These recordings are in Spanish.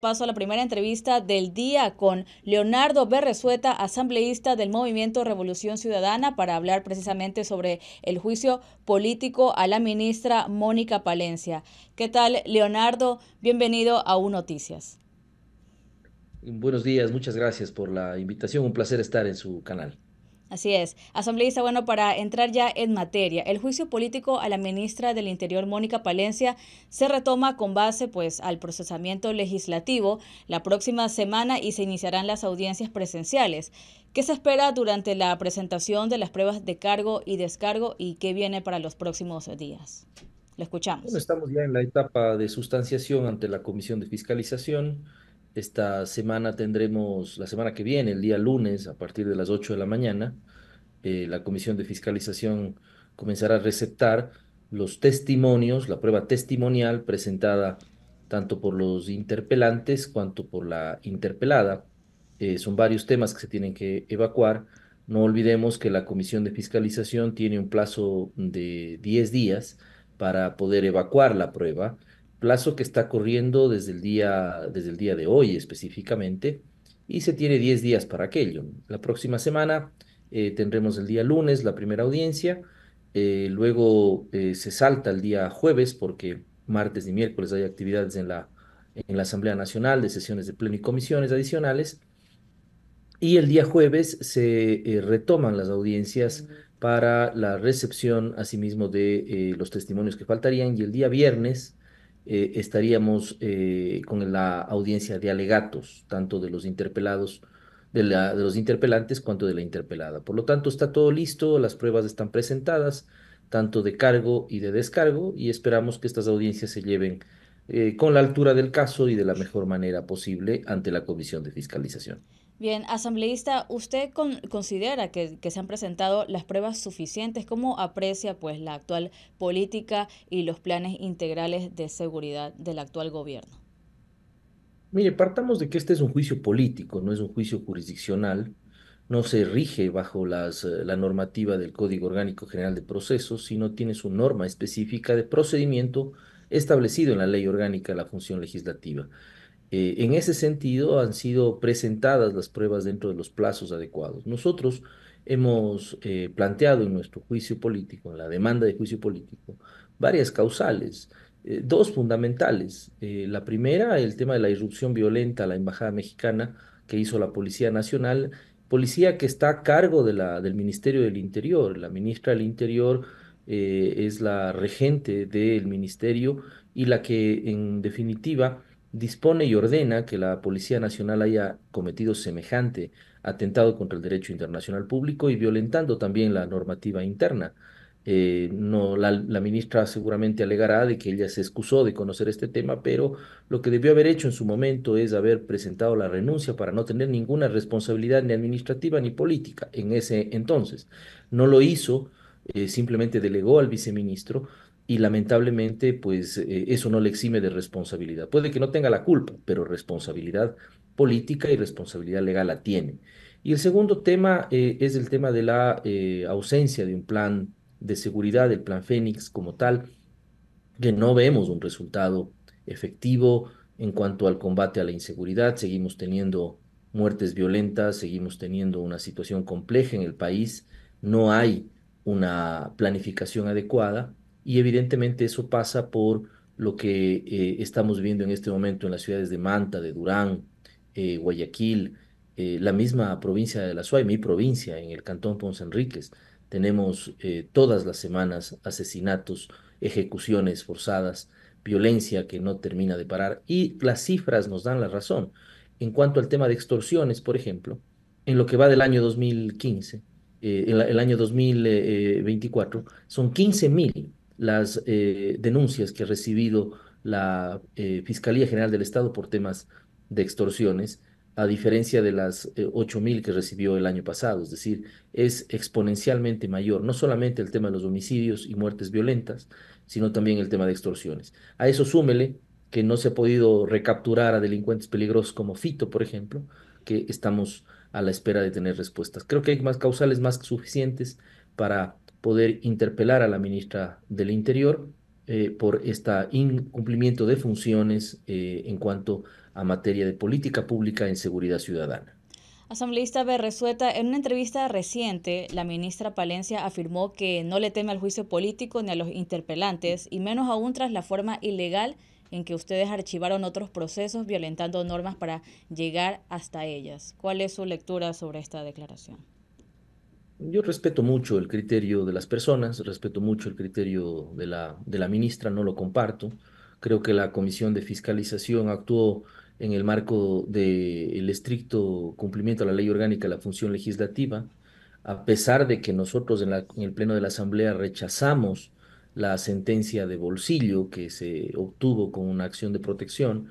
Paso a la primera entrevista del día con Leonardo Berresueta, asambleísta del Movimiento Revolución Ciudadana, para hablar precisamente sobre el juicio político a la ministra Mónica Palencia. ¿Qué tal, Leonardo? Bienvenido a U Noticias. Buenos días, muchas gracias por la invitación. Un placer estar en su canal. Así es. Asambleísta, bueno, para entrar ya en materia, el juicio político a la ministra del Interior, Mónica Palencia, se retoma con base pues al procesamiento legislativo la próxima semana y se iniciarán las audiencias presenciales. ¿Qué se espera durante la presentación de las pruebas de cargo y descargo y qué viene para los próximos días? Lo escuchamos. estamos ya en la etapa de sustanciación ante la Comisión de Fiscalización esta semana tendremos, la semana que viene, el día lunes, a partir de las 8 de la mañana, eh, la Comisión de Fiscalización comenzará a receptar los testimonios, la prueba testimonial presentada tanto por los interpelantes cuanto por la interpelada. Eh, son varios temas que se tienen que evacuar. No olvidemos que la Comisión de Fiscalización tiene un plazo de 10 días para poder evacuar la prueba plazo que está corriendo desde el día, desde el día de hoy específicamente, y se tiene 10 días para aquello. La próxima semana eh, tendremos el día lunes la primera audiencia, eh, luego eh, se salta el día jueves porque martes y miércoles hay actividades en la, en la Asamblea Nacional de sesiones de pleno y comisiones adicionales, y el día jueves se retoman las audiencias para la recepción asimismo de los testimonios que faltarían, y el día viernes eh, estaríamos eh, con la audiencia de alegatos, tanto de los interpelados, de, la, de los interpelantes, cuanto de la interpelada. Por lo tanto, está todo listo, las pruebas están presentadas, tanto de cargo y de descargo, y esperamos que estas audiencias se lleven eh, con la altura del caso y de la mejor manera posible ante la Comisión de Fiscalización. Bien, asambleísta, ¿usted considera que, que, se han presentado las pruebas suficientes? ¿Cómo aprecia pues la actual política y los planes integrales de seguridad del actual gobierno? Mire, partamos de que este es un juicio político, no es un juicio jurisdiccional, no se rige bajo las, eh, la normativa del Código Orgánico General de Procesos, sino tiene su norma específica de procedimiento establecido en la Ley Orgánica la Función Legislativa. Eh, en ese sentido, han sido presentadas las pruebas dentro de los plazos adecuados. Nosotros hemos eh, planteado en nuestro juicio político, en la demanda de juicio político, varias causales, eh, dos fundamentales. la primera, el tema de la irrupción violenta a la Embajada Mexicana que hizo la Policía Nacional, policía que está a cargo de la, del Ministerio del Interior. La ministra del Interior eh, es la regente del ministerio y la que en definitiva dispone y ordena que la Policía Nacional haya cometido semejante atentado contra el derecho internacional público y violentando también la normativa interna. Eh, no, la, la, ministra seguramente alegará de que ella se excusó de conocer este tema, pero lo que debió haber hecho en su momento es haber presentado la renuncia para no tener ninguna responsabilidad ni administrativa ni política en ese entonces. No lo hizo eh, simplemente delegó al viceministro y lamentablemente pues eh, eso no le exime de responsabilidad. Puede que no tenga la culpa, pero responsabilidad política y responsabilidad legal la tiene. Y el segundo tema eh, es el tema de la ausencia de un plan de seguridad, el plan Fénix como tal, que no vemos un resultado efectivo en cuanto al combate a la inseguridad. Seguimos teniendo muertes violentas, seguimos teniendo una situación compleja en el país. No hay una planificación adecuada y evidentemente eso pasa por lo que eh, estamos viendo en este momento en las ciudades de Manta, de Durán, eh, Guayaquil, eh, la misma provincia de la Suay, mi provincia, en el cantón Ponce Enríquez. Tenemos todas las semanas asesinatos, ejecuciones forzadas, violencia que no termina de parar y las cifras nos dan la razón. En cuanto al tema de extorsiones, por ejemplo, en lo que va del año 2015, eh, el, año 2024, son 15.000 las eh, denuncias que ha recibido la eh, Fiscalía General del Estado por temas de extorsiones, a diferencia de las 8.000 que recibió el año pasado. Es decir, es exponencialmente mayor, no solamente el tema de los homicidios y muertes violentas, sino también el tema de extorsiones. A eso súmele que no se ha podido recapturar a delincuentes peligrosos como Fito, por ejemplo, que estamos a la espera de tener respuestas. Creo que hay más causales más que suficientes para poder interpelar a la ministra del Interior eh, por este incumplimiento de funciones eh, en cuanto a materia de política pública en seguridad ciudadana. Asambleísta Berresueta, en una entrevista reciente, la ministra Palencia afirmó que no le teme al juicio político ni a los interpelantes, y menos aún tras la forma ilegal en que ustedes archivaron otros procesos violentando normas para llegar hasta ellas. ¿Cuál es su lectura sobre esta declaración? Yo respeto mucho el criterio de las personas, respeto mucho el criterio de la, ministra, no lo comparto. Creo que la Comisión de Fiscalización actuó en el marco del estricto cumplimiento de la ley orgánica de la función legislativa, a pesar de que nosotros en el Pleno de la Asamblea rechazamos la sentencia de bolsillo que se obtuvo con una acción de protección.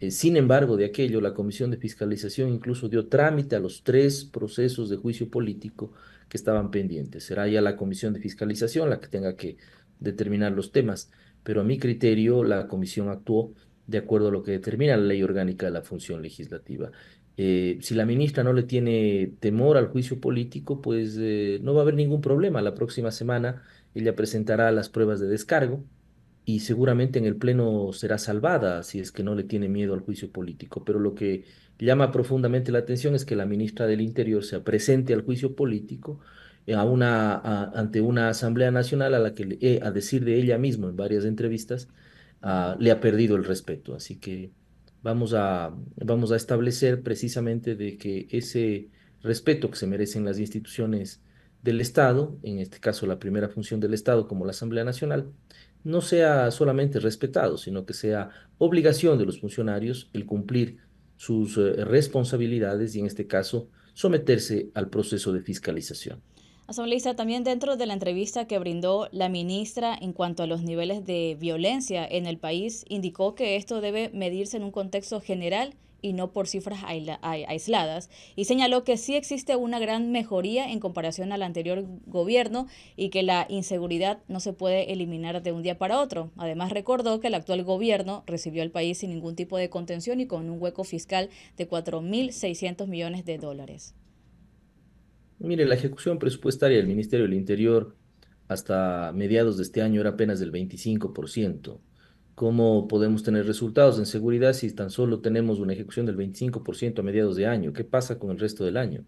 Eh, sin embargo, de aquello, la Comisión de Fiscalización incluso dio trámite a los tres procesos de juicio político que estaban pendientes. Será ya la Comisión de Fiscalización la que tenga que determinar los temas, pero a mi criterio la Comisión actuó de acuerdo a lo que determina la ley orgánica de la función legislativa. Eh, si la ministra no le tiene temor al juicio político, pues eh, no va a haber ningún problema. La próxima semana ella presentará las pruebas de descargo y seguramente en el Pleno será salvada si es que no le tiene miedo al juicio político. Pero lo que llama profundamente la atención es que la ministra del Interior se presente al juicio político eh, a una, ante una Asamblea Nacional a la que, eh, a decir de ella misma en varias entrevistas, ah, le ha perdido el respeto. Así que vamos a, vamos a establecer precisamente de que ese respeto que se merecen las instituciones del Estado, en este caso la primera función del Estado como la Asamblea Nacional, no sea solamente respetado, sino que sea obligación de los funcionarios el cumplir sus eh, responsabilidades y en este caso someterse al proceso de fiscalización. Asambleísta, también dentro de la entrevista que brindó la ministra en cuanto a los niveles de violencia en el país, indicó que esto debe medirse en un contexto general y no por cifras aisladas, y señaló que sí existe una gran mejoría en comparación al anterior gobierno y que la inseguridad no se puede eliminar de un día para otro. Además, recordó que el actual gobierno recibió al país sin ningún tipo de contención y con un hueco fiscal de 4.600 millones de dólares. Mire, la ejecución presupuestaria del Ministerio del Interior hasta mediados de este año era apenas del 25%. ¿Cómo podemos tener resultados en seguridad si tan solo tenemos una ejecución del 25% a mediados de año? ¿Qué pasa con el resto del año?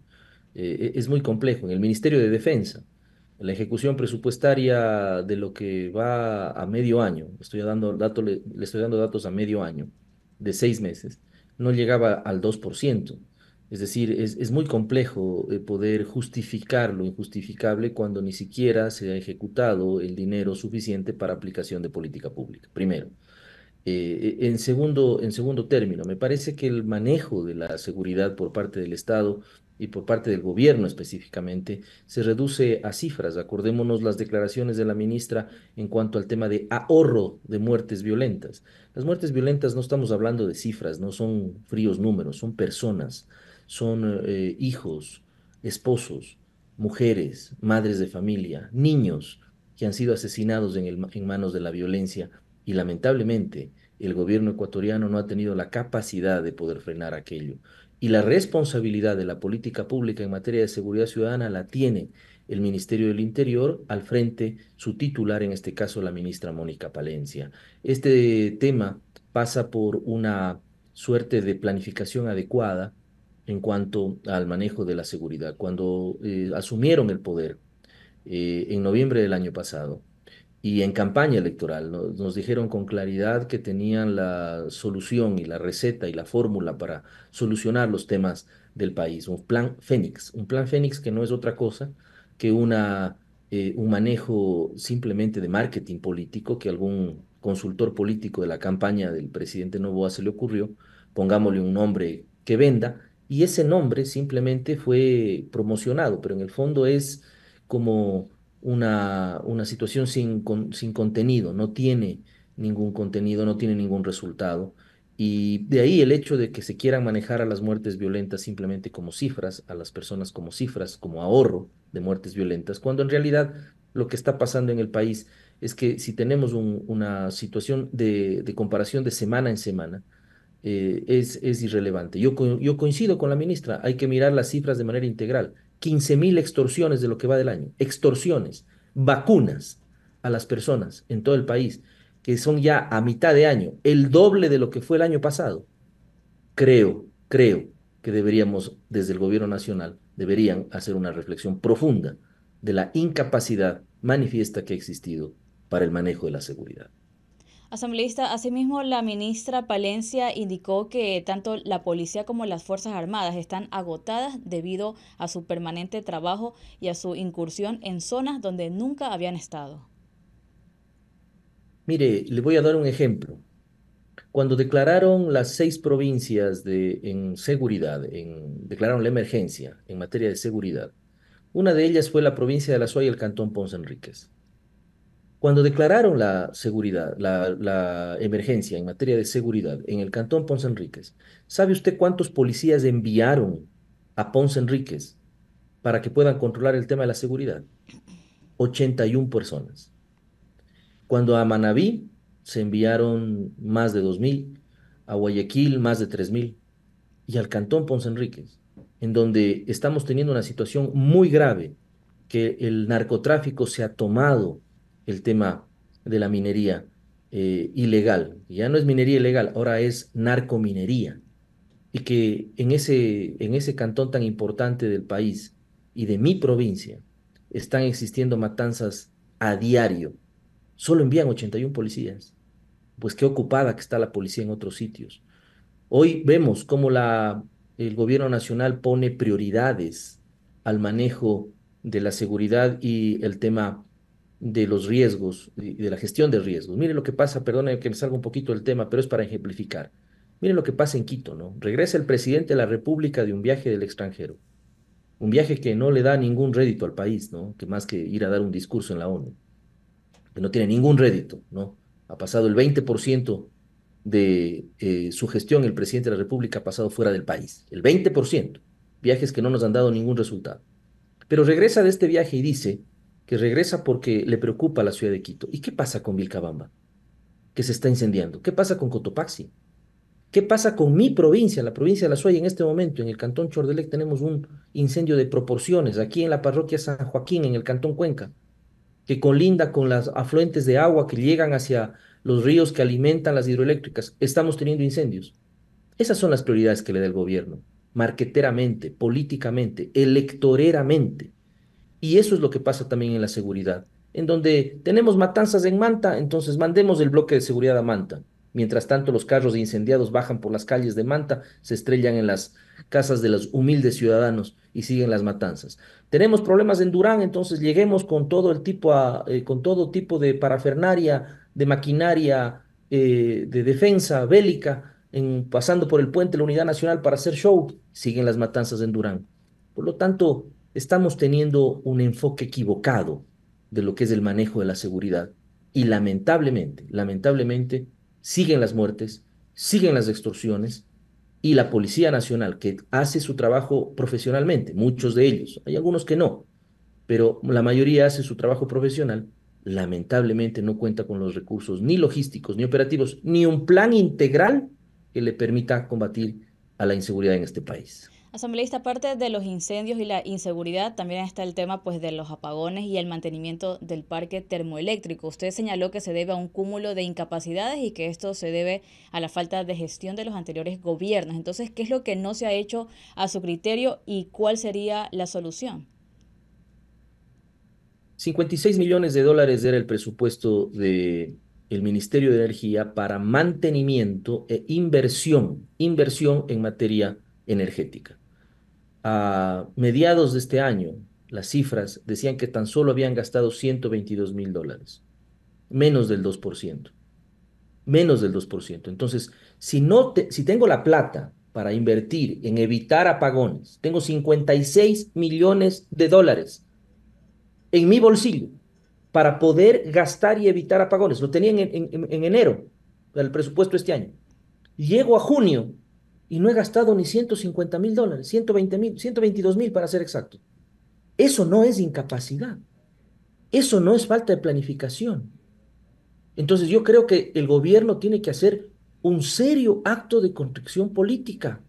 Eh, e, es muy complejo. En el Ministerio de Defensa, la ejecución presupuestaria de lo que va a medio año, estoy dando dato, le, le, estoy dando datos a medio año, de seis meses, no llegaba al 2%. Es decir, es, muy complejo eh, poder justificar lo injustificable cuando ni siquiera se ha ejecutado el dinero suficiente para aplicación de política pública, primero. Eh, en, segundo, en segundo término, me parece que el manejo de la seguridad por parte del Estado y por parte del gobierno específicamente, se reduce a cifras. Acordémonos las declaraciones de la ministra en cuanto al tema de ahorro de muertes violentas. Las muertes violentas no estamos hablando de cifras, no son fríos números, son personas son eh, hijos, esposos, mujeres, madres de familia, niños que han sido asesinados en manos de la violencia y lamentablemente el gobierno ecuatoriano no ha tenido la capacidad de poder frenar aquello. Y la responsabilidad de la política pública en materia de seguridad ciudadana la tiene el Ministerio del Interior, al frente su titular, en este caso la ministra Mónica Palencia. Este tema pasa por una suerte de planificación adecuada en cuanto al manejo de la seguridad. Cuando eh, asumieron el poder eh, en noviembre del año pasado y en campaña electoral nos dijeron con claridad que tenían la solución y la receta y la fórmula para solucionar los temas del país, un plan Fénix, un plan Fénix que no es otra cosa que una, eh, un manejo simplemente de marketing político que algún consultor político de la campaña del presidente Novoa se le ocurrió, pongámosle un nombre que venda, y ese nombre simplemente fue promocionado, pero en el fondo es como una, una situación sin, contenido, no tiene ningún contenido, no tiene ningún resultado. Y de ahí el hecho de que se quieran manejar a las muertes violentas simplemente como cifras, a las personas como cifras, como ahorro de muertes violentas, cuando en realidad lo que está pasando en el país es que si tenemos una situación de comparación de semana en semana, eh, es, irrelevante. Yo, yo coincido con la ministra, hay que mirar las cifras de manera integral. 15.000 extorsiones de lo que va del año, extorsiones, vacunas a las personas en todo el país, que son ya a mitad de año, el doble de lo que fue el año pasado. Creo, creo que deberíamos, desde el gobierno nacional, deberían hacer una reflexión profunda de la incapacidad manifiesta que ha existido para el manejo de la seguridad. Asambleísta, asimismo, la ministra Palencia indicó que tanto la policía como las Fuerzas Armadas están agotadas debido a su permanente trabajo y a su incursión en zonas donde nunca habían estado. Mire, le voy a dar un ejemplo. Cuando declararon las seis provincias de, en seguridad, declararon la emergencia en materia de seguridad, una de ellas fue la provincia de La Soya y el cantón Ponce Enríquez. Cuando declararon la seguridad, la, emergencia en materia de seguridad en el cantón Ponce Enríquez, ¿sabe usted cuántos policías enviaron a Ponce Enríquez para que puedan controlar el tema de la seguridad? 81 personas. Cuando a Manabí se enviaron más de 2.000, a Guayaquil más de 3.000 y al cantón Ponce Enríquez, en donde estamos teniendo una situación muy grave, que el narcotráfico se ha tomado el tema de la minería eh, ilegal. Ya no es minería ilegal, ahora es narcominería. Y que en ese, en ese cantón tan importante del país y de mi provincia están existiendo matanzas a diario. Solo envían 81 policías. Pues qué ocupada que está la policía en otros sitios. Hoy vemos cómo la, el gobierno nacional pone prioridades al manejo de la seguridad y el tema de los riesgos y de la gestión de riesgos. Miren lo que pasa, perdónenme que me salga un poquito el tema, pero es para ejemplificar. Miren lo que pasa en Quito, ¿no? Regresa el presidente de la República de un viaje del extranjero. Un viaje que no le da ningún rédito al país, ¿no? Que más que ir a dar un discurso en la ONU, que no tiene ningún rédito, ¿no? Ha pasado el 20% de eh, su gestión, el presidente de la República ha pasado fuera del país. El 20%. Viajes que no nos han dado ningún resultado. Pero regresa de este viaje y dice que regresa porque le preocupa la ciudad de Quito. ¿Y qué pasa con Vilcabamba? Que se está incendiando. ¿Qué pasa con Cotopaxi? ¿Qué pasa con mi provincia, la provincia de La Suaya? En este momento, en el cantón Chordelec, tenemos un incendio de proporciones. Aquí en la parroquia San Joaquín, en el cantón Cuenca, que colinda con las afluentes de agua que llegan hacia los ríos que alimentan las hidroeléctricas. Estamos teniendo incendios. Esas son las prioridades que le da el gobierno, marqueteramente, políticamente, electoreramente. Y eso es lo que pasa también en la seguridad, en donde tenemos matanzas en Manta, entonces mandemos el bloque de seguridad a Manta. Mientras tanto, los carros incendiados bajan por las calles de Manta, se estrellan en las casas de los humildes ciudadanos y siguen las matanzas. Tenemos problemas en Durán, entonces lleguemos con todo el tipo a, eh, con todo tipo de parafernaria, de maquinaria, eh, de defensa bélica, en, pasando por el puente de la Unidad Nacional para hacer show, siguen las matanzas en Durán. Por lo tanto, estamos teniendo un enfoque equivocado de lo que es el manejo de la seguridad. Y lamentablemente, lamentablemente, siguen las muertes, siguen las extorsiones y la Policía Nacional, que hace su trabajo profesionalmente, muchos de ellos, hay algunos que no, pero la mayoría hace su trabajo profesional, lamentablemente no cuenta con los recursos ni logísticos, ni operativos, ni un plan integral que le permita combatir a la inseguridad en este país. Asambleísta, aparte de los incendios y la inseguridad, también está el tema pues, de los apagones y el mantenimiento del parque termoeléctrico. Usted señaló que se debe a un cúmulo de incapacidades y que esto se debe a la falta de gestión de los anteriores gobiernos. Entonces, ¿qué es lo que no se ha hecho a su criterio y cuál sería la solución? 56 millones de dólares era el presupuesto del Ministerio de Energía para mantenimiento e inversión, inversión en materia energética a mediados de este año, las cifras decían que tan solo habían gastado 122 mil dólares, menos del 2%, menos del 2%. Entonces, si, no si tengo la plata para invertir en evitar apagones, tengo 56 millones de dólares en mi bolsillo para poder gastar y evitar apagones. Lo tenían en, en, en enero, el presupuesto este año. Llego a junio y no he gastado ni 150 mil dólares, 120 mil, 122 mil para ser exacto. Eso no es incapacidad. Eso no es falta de planificación. Entonces yo creo que el gobierno tiene que hacer un serio acto de construcción política.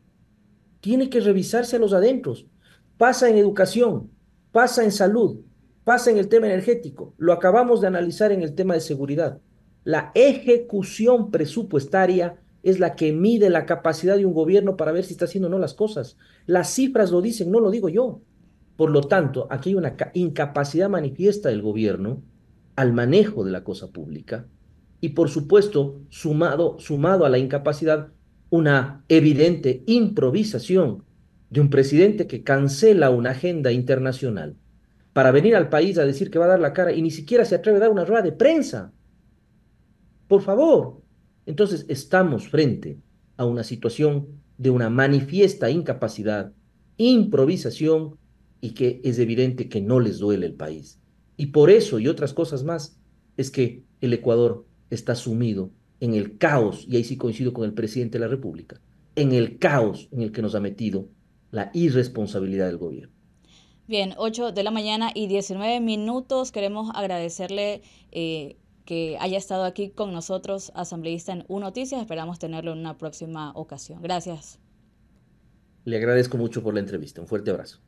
Tiene que revisarse a los adentros. Pasa en educación, pasa en salud, pasa en el tema energético. Lo acabamos de analizar en el tema de seguridad. La ejecución presupuestaria es la que mide la capacidad de un gobierno para ver si está haciendo o no las cosas. Las cifras lo dicen, no lo digo yo. Por lo tanto, aquí hay una incapacidad manifiesta del gobierno al manejo de la cosa pública y, por supuesto, sumado, sumado a la incapacidad, una evidente improvisación de un presidente que cancela una agenda internacional para venir al país a decir que va a dar la cara y ni siquiera se atreve a dar una rueda de prensa. Por favor, entonces estamos frente a una situación de una manifiesta incapacidad, improvisación y que es evidente que no les duele el país. Y por eso y otras cosas más es que el Ecuador está sumido en el caos, y ahí sí coincido con el presidente de la República, en el caos en el que nos ha metido la irresponsabilidad del gobierno. Bien, 8 de la mañana y 19 minutos. Queremos agradecerle eh, que haya estado aquí con nosotros, asambleísta en U Noticias. Esperamos tenerlo en una próxima ocasión. Gracias. Le agradezco mucho por la entrevista. Un fuerte abrazo.